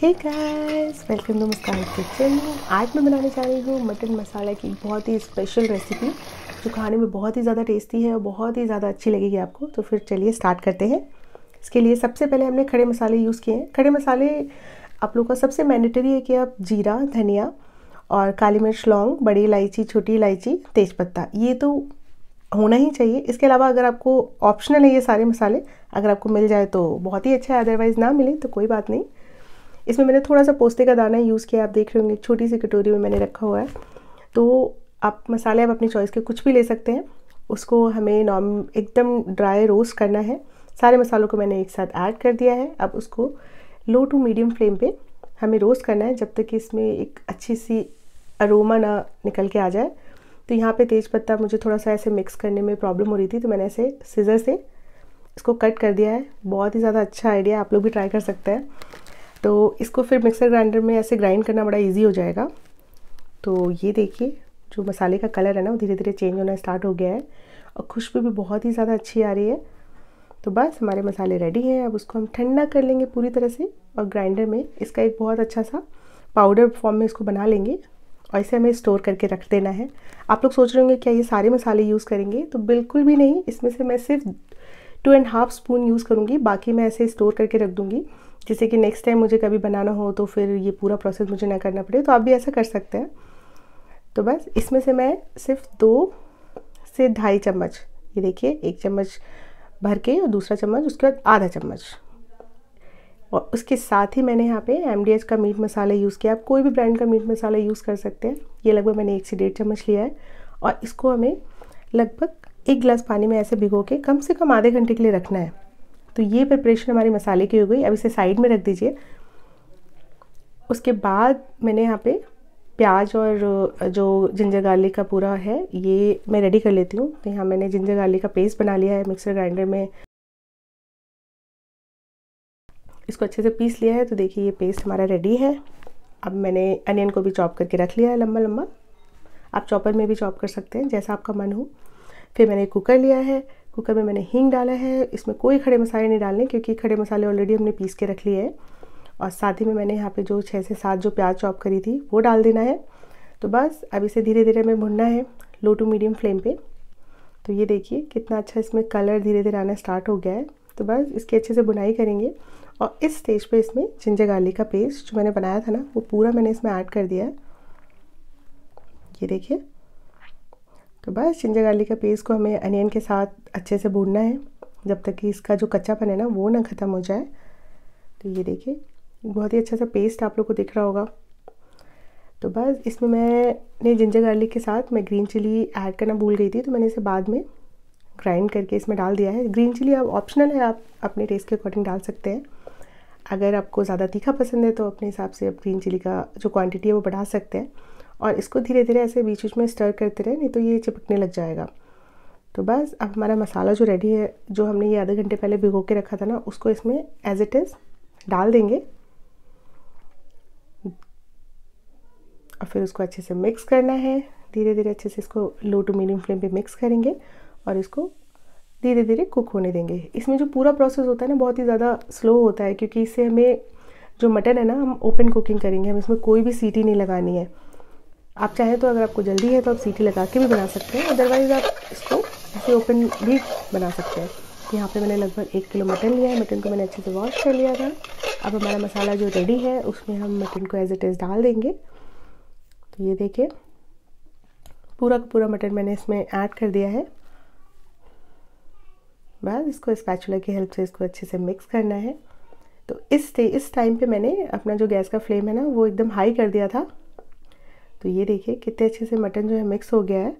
hey guys welcome to Muskan kitchen आज मैं बनाने जा रही हूँ मटन मसाला की बहुत ही स्पेशल रेसिपी जो खाने में बहुत ही ज़्यादा टेस्टी है और बहुत ही ज़्यादा अच्छी लगेगी आपको तो फिर चलिए स्टार्ट करते हैं इसके लिए सबसे पहले हमने खड़े मसाले यूज़ किए हैं खड़े मसाले आप लोगों का सबसे मैंडेटरी है कि आप जीरा धनिया और काली मिर्च लौंग बड़ी इलायची छोटी इलायची तेज़पत्ता ये तो होना ही चाहिए इसके अलावा अगर आपको ऑप्शनल है ये सारे मसाले अगर आपको मिल जाए तो बहुत ही अच्छा है अदरवाइज़ ना मिले तो कोई बात नहीं इसमें मैंने थोड़ा सा पोस्ते का दाना यूज़ किया आप देख रहे होंगे छोटी सी कटोरी में मैंने रखा हुआ है तो आप मसाले आप अपनी चॉइस के कुछ भी ले सकते हैं उसको हमें नॉर्म एकदम ड्राई रोस्ट करना है सारे मसालों को मैंने एक साथ ऐड कर दिया है अब उसको लो टू मीडियम फ्लेम पे हमें रोस्ट करना है जब तक कि इसमें एक अच्छी सी अरोमा ना निकल के आ जाए तो यहाँ पे तेज़पत्ता मुझे थोड़ा सा ऐसे मिक्स करने में प्रॉब्लम हो रही थी तो मैंने ऐसे सीज़र से इसको कट कर दिया है बहुत ही ज़्यादा अच्छा आइडिया आप लोग भी ट्राई कर सकते हैं तो इसको फिर मिक्सर ग्राइंडर में ऐसे ग्राइंड करना बड़ा इजी हो जाएगा तो ये देखिए जो मसाले का कलर है ना वो धीरे धीरे चेंज होना स्टार्ट हो गया है और खुशबू भी बहुत ही ज़्यादा अच्छी आ रही है तो बस हमारे मसाले रेडी हैं अब उसको हम ठंडा कर लेंगे पूरी तरह से और ग्राइंडर में इसका एक बहुत अच्छा सा पाउडर फॉर्म में इसको बना लेंगे और इसे हमें स्टोर करके रख देना है आप लोग सोच रहे होंगे क्या ये सारे मसाले यूज़ करेंगे तो बिल्कुल भी नहीं इसमें से मैं सिर्फ two and half spoon use करूँगी बाकी मैं ऐसे स्टोर करके रख दूँगी जिससे कि नेक्स्ट टाइम मुझे कभी बनाना हो तो फिर ये पूरा प्रोसेस मुझे ना करना पड़े तो आप भी ऐसा कर सकते हैं तो बस इसमें से मैं सिर्फ दो से ढाई चम्मच ये देखिए एक चम्मच भर के और दूसरा चम्मच उसके बाद आधा चम्मच और उसके साथ ही मैंने यहाँ पे एम का मीट मसाला यूज़ किया आप कोई भी ब्रांड का मीट मसाला यूज़ कर सकते हैं ये लगभग मैंने एक से डेढ़ चम्मच लिया है और इसको हमें लगभग एक गिलास पानी में ऐसे भिगो के कम से कम आधे घंटे के लिए रखना है तो ये प्रिपरेशन हमारी मसाले की हो गई अब इसे साइड में रख दीजिए उसके बाद मैंने यहाँ पे प्याज और जो जिंजर गार्लिक का पूरा है ये मैं रेडी कर लेती हूँ तो यहाँ मैंने जिंजर गार्लिक का पेस्ट बना लिया है मिक्सर ग्राइंडर में इसको अच्छे से पीस लिया है तो देखिए ये पेस्ट हमारा रेडी है अब मैंने अनियन को भी चॉप करके रख लिया है लम्बा लम्बा आप चॉपर में भी चॉप कर सकते हैं जैसा आपका मन हो फिर मैंने कुकर लिया है कुकर में मैंने हींग डाला है इसमें कोई खड़े मसाले नहीं डालने क्योंकि खड़े मसाले ऑलरेडी हमने पीस के रख लिए हैं और साथ ही में मैंने यहाँ पे जो छः से सात जो प्याज चॉप करी थी वो डाल देना है तो बस अब इसे धीरे धीरे हमें भुनना है लो टू मीडियम फ्लेम पे तो ये देखिए कितना अच्छा इसमें कलर धीरे धीरे आना स्टार्ट हो गया है तो बस इसकी अच्छे से बुनाई करेंगे और इस स्टेज पे इसमें जिंजर गार्लिक का पेस्ट जो मैंने बनाया था ना वो पूरा मैंने इसमें ऐड कर दिया है ये देखिए तो बस जिंजर गार्लिक का पेस्ट को हमें अनियन के साथ अच्छे से भूनना है जब तक कि इसका जो कच्चापन है ना वो ना ख़त्म हो जाए तो ये देखिए बहुत ही अच्छा सा पेस्ट आप लोग को दिख रहा होगा तो बस इसमें मैंने जिंजर गार्लिक के साथ मैं ग्रीन चिली ऐड करना भूल गई थी तो मैंने इसे बाद में ग्राइंड करके इसमें डाल दिया है ग्रीन चिली अब ऑप्शनल है आप अपने टेस्ट के अकॉर्डिंग डाल सकते हैं अगर आपको ज़्यादा तीखा पसंद है तो अपने हिसाब से आप ग्रीन चिली का जो क्वांटिटी है वो बढ़ा सकते हैं और इसको धीरे धीरे ऐसे बीच बीच में स्टर करते रहे नहीं तो ये चिपकने लग जाएगा तो बस अब हमारा मसाला जो रेडी है जो हमने ये आधे घंटे पहले भिगो के रखा था ना उसको इसमें एज इट इज़ डाल देंगे और फिर उसको अच्छे से मिक्स करना है धीरे धीरे अच्छे से इसको लो टू मीडियम फ्लेम पे मिक्स करेंगे और इसको धीरे धीरे कुक होने देंगे इसमें जो पूरा प्रोसेस होता है ना बहुत ही ज़्यादा स्लो होता है क्योंकि इससे हमें जो मटन है ना हम ओपन कुकिंग करेंगे हम इसमें कोई भी सीटी नहीं लगानी है आप चाहे तो अगर आपको जल्दी है तो आप सीटी लगा के भी बना सकते हैं अदरवाइज़ आप इसको ऐसे ओपन भी बना सकते हैं तो यहाँ पे मैंने लगभग एक किलो मटन लिया है मटन को मैंने अच्छे से वॉश कर लिया था अब हमारा मसाला जो रेडी है उसमें हम मटन को एज ए इज़ डाल देंगे तो ये देखिए पूरा का पूरा मटन मैंने इसमें ऐड कर दिया है बस इसको स्पैचुला की हेल्प से इसको अच्छे से मिक्स करना है तो इस इस टाइम पे मैंने अपना जो गैस का फ्लेम है ना वो एकदम हाई कर दिया था तो ये देखिए कितने अच्छे से मटन जो है मिक्स हो गया है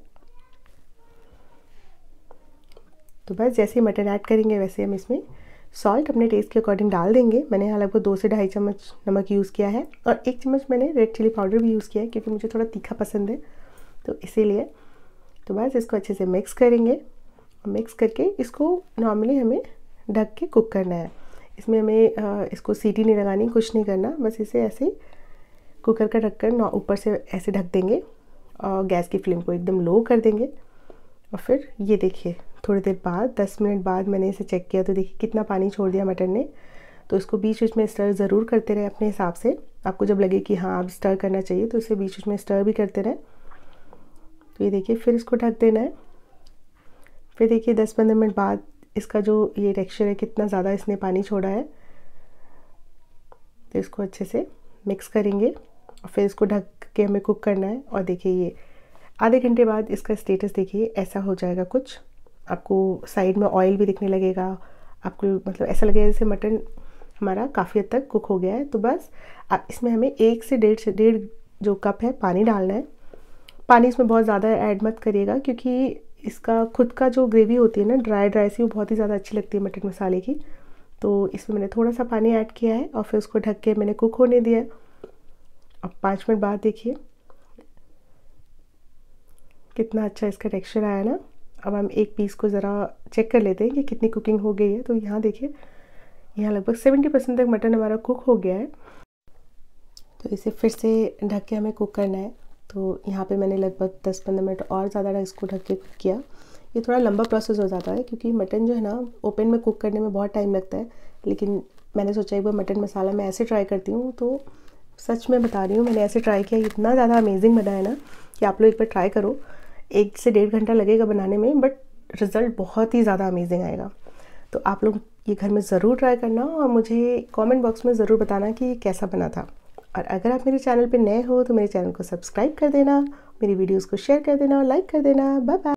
तो बस जैसे ही मटन ऐड करेंगे वैसे हम इसमें सॉल्ट अपने टेस्ट के अकॉर्डिंग डाल देंगे मैंने यहाँ लगभग दो से ढाई चम्मच नमक यूज़ किया है और एक चम्मच मैंने रेड चिली पाउडर भी यूज़ किया है क्योंकि मुझे थोड़ा तीखा पसंद है तो इसीलिए तो बस इसको अच्छे से मिक्स करेंगे और मिक्स करके इसको नॉर्मली हमें ढक के कुक करना है इसमें हमें इसको सीटी नहीं लगानी कुछ नहीं करना बस इसे ऐसे ही कुकर का ढककर ना ऊपर से ऐसे ढक देंगे और गैस की फ्लेम को एकदम लो कर देंगे और फिर ये देखिए थोड़ी देर बाद दस मिनट बाद मैंने इसे चेक किया तो देखिए कितना पानी छोड़ दिया मटर ने तो इसको बीच बीच में स्टर ज़रूर करते रहें अपने हिसाब से आपको जब लगे कि हाँ अब स्टर करना चाहिए तो इसे बीच बीच में स्टर भी करते रहें तो ये देखिए फिर इसको ढक देना है फिर देखिए दस पंद्रह मिनट बाद इसका जो ये टेक्स्चर है कितना ज़्यादा इसने पानी छोड़ा है तो इसको अच्छे से मिक्स करेंगे फिर इसको ढक के हमें कुक करना है और देखिए ये आधे घंटे बाद इसका स्टेटस देखिए ऐसा हो जाएगा कुछ आपको साइड में ऑयल भी दिखने लगेगा आपको मतलब ऐसा लगेगा जैसे मटन हमारा काफ़ी हद तक कुक हो गया है तो बस आप इसमें हमें एक से डेढ़ से डेढ़ जो कप है पानी डालना है पानी इसमें बहुत ज़्यादा ऐड मत करिएगा क्योंकि इसका खुद का जो ग्रेवी होती है ना ड्राई ड्राई सी वो बहुत ही ज़्यादा अच्छी लगती है मटन मसाले की तो इसमें मैंने थोड़ा सा पानी ऐड किया है और फिर उसको ढक के मैंने कुक होने दिया अब पाँच मिनट बाद देखिए कितना अच्छा इसका टेक्सचर आया ना अब हम एक पीस को ज़रा चेक कर लेते हैं कि कितनी कुकिंग हो गई है तो यहाँ देखिए यहाँ लगभग सेवेंटी परसेंट तक मटन हमारा कुक हो गया है तो इसे फिर से ढक के हमें कुक करना है तो यहाँ पे मैंने लगभग दस पंद्रह मिनट और ज़्यादा इसको ढक के कुक किया ये थोड़ा लंबा प्रोसेस हो जाता है क्योंकि मटन जो है ना ओपन में कुक करने में बहुत टाइम लगता है लेकिन मैंने सोचा एक बार मटन मसाला मैं ऐसे ट्राई करती हूँ तो सच में बता रही हूँ मैंने ऐसे ट्राई किया इतना ज़्यादा अमेजिंग बना है ना कि आप लोग एक बार ट्राई करो एक से डेढ़ घंटा लगेगा बनाने में बट रिज़ल्ट बहुत ही ज़्यादा अमेजिंग आएगा तो आप लोग ये घर में ज़रूर ट्राई करना और मुझे कमेंट बॉक्स में ज़रूर बताना कि ये कैसा बना था और अगर आप मेरे चैनल पे नए हो तो मेरे चैनल को सब्सक्राइब कर देना मेरी वीडियोस को शेयर कर देना और लाइक कर देना बाय बाय